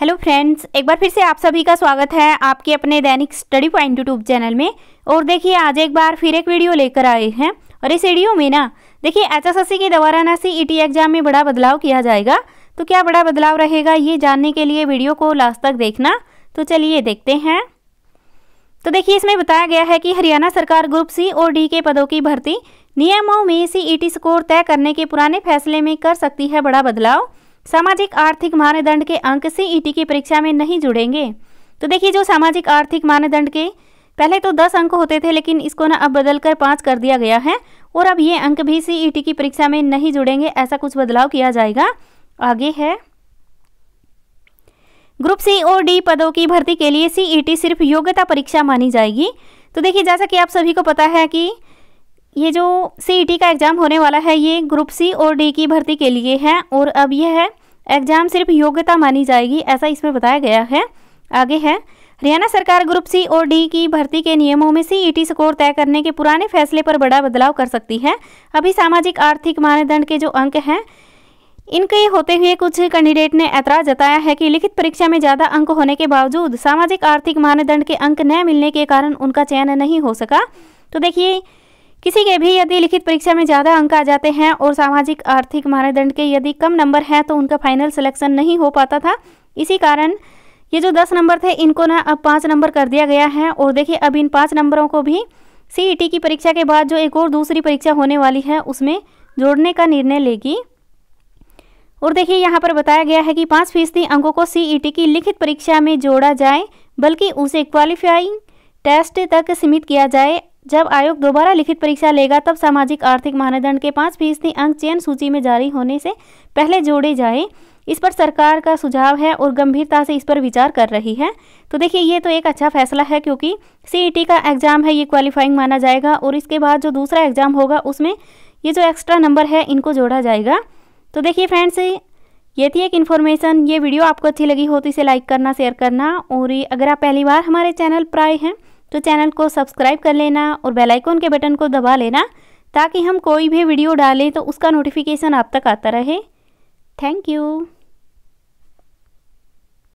hello friends एक बार फिर से आप सभी का स्वागत है आपके अपने दैनिक स्टडी पॉइंट यूट्यूब चैनल में और देखिए आज एक बार फिर एक वीडियो लेकर आए हैं और इस वीडियो में ना देखिए एचएसएससी के द्वारा ना सी ई एग्जाम में बड़ा बदलाव किया जाएगा तो क्या बड़ा बदलाव रहेगा ये जानने के लिए वीडियो को लास्ट तक देखना तो चलिए देखते हैं तो देखिए इसमें बताया गया है कि हरियाणा सरकार ग्रुप सी और डी के पदों की भर्ती नियमों में सी स्कोर e तय करने के पुराने फैसले में कर सकती है बड़ा बदलाव सामाजिक आर्थिक मानदंड के अंक सीईटी e की परीक्षा में नहीं जुड़ेंगे तो देखिए जो सामाजिक आर्थिक मानदंड के पहले तो दस अंक होते थे लेकिन इसको ना अब बदल कर पाँच कर दिया गया है और अब ये अंक भी सीईटी e की परीक्षा में नहीं जुड़ेंगे ऐसा कुछ बदलाव किया जाएगा आगे है ग्रुप सी और डी पदों की भर्ती के लिए सीईटी e सिर्फ योग्यता परीक्षा मानी जाएगी तो देखिए जैसा कि आप सभी को पता है कि ये जो सीईटी का एग्ज़ाम होने वाला है ये ग्रुप सी और डी की भर्ती के लिए है और अब यह है एग्जाम सिर्फ योग्यता मानी जाएगी ऐसा इसमें बताया गया है आगे है हरियाणा सरकार ग्रुप सी और डी की भर्ती के नियमों में सीईटी स्कोर e तय करने के पुराने फैसले पर बड़ा बदलाव कर सकती है अभी सामाजिक आर्थिक मानदंड के जो अंक हैं इनके होते हुए कुछ कैंडिडेट ने ऐतराज जताया है कि लिखित परीक्षा में ज़्यादा अंक होने के बावजूद सामाजिक आर्थिक मानदंड के अंक न मिलने के कारण उनका चयन नहीं हो सका तो देखिए किसी के भी यदि लिखित परीक्षा में ज़्यादा अंक आ जाते हैं और सामाजिक आर्थिक मानदंड के यदि कम नंबर हैं तो उनका फाइनल सिलेक्शन नहीं हो पाता था इसी कारण ये जो दस नंबर थे इनको ना अब पाँच नंबर कर दिया गया है और देखिए अब इन पाँच नंबरों को भी सी e की परीक्षा के बाद जो एक और दूसरी परीक्षा होने वाली है उसमें जोड़ने का निर्णय लेगी और देखिए यहाँ पर बताया गया है कि पाँच फीसदी अंकों को सीईटी e की लिखित परीक्षा में जोड़ा जाए बल्कि उसे क्वालिफाइंग टेस्ट तक सीमित किया जाए जब आयोग दोबारा लिखित परीक्षा लेगा तब सामाजिक आर्थिक मानदंड के पाँच फीसदी अंक चयन सूची में जारी होने से पहले जोड़े जाए इस पर सरकार का सुझाव है और गंभीरता से इस पर विचार कर रही है तो देखिए ये तो एक अच्छा फैसला है क्योंकि सी e का एग्ज़ाम है ये क्वालिफाइंग माना जाएगा और इसके बाद जो दूसरा एग्ज़ाम होगा उसमें ये जो एक्स्ट्रा नंबर है इनको जोड़ा जाएगा तो देखिए फ्रेंड्स ये थी एक इन्फॉर्मेशन ये वीडियो आपको अच्छी लगी हो तो इसे लाइक करना शेयर करना और अगर आप पहली बार हमारे चैनल पर आए हैं तो चैनल को सब्सक्राइब कर लेना और बेल आइकन के बटन को दबा लेना ताकि हम कोई भी वीडियो डालें तो उसका नोटिफिकेशन आप तक आता रहे थैंक यू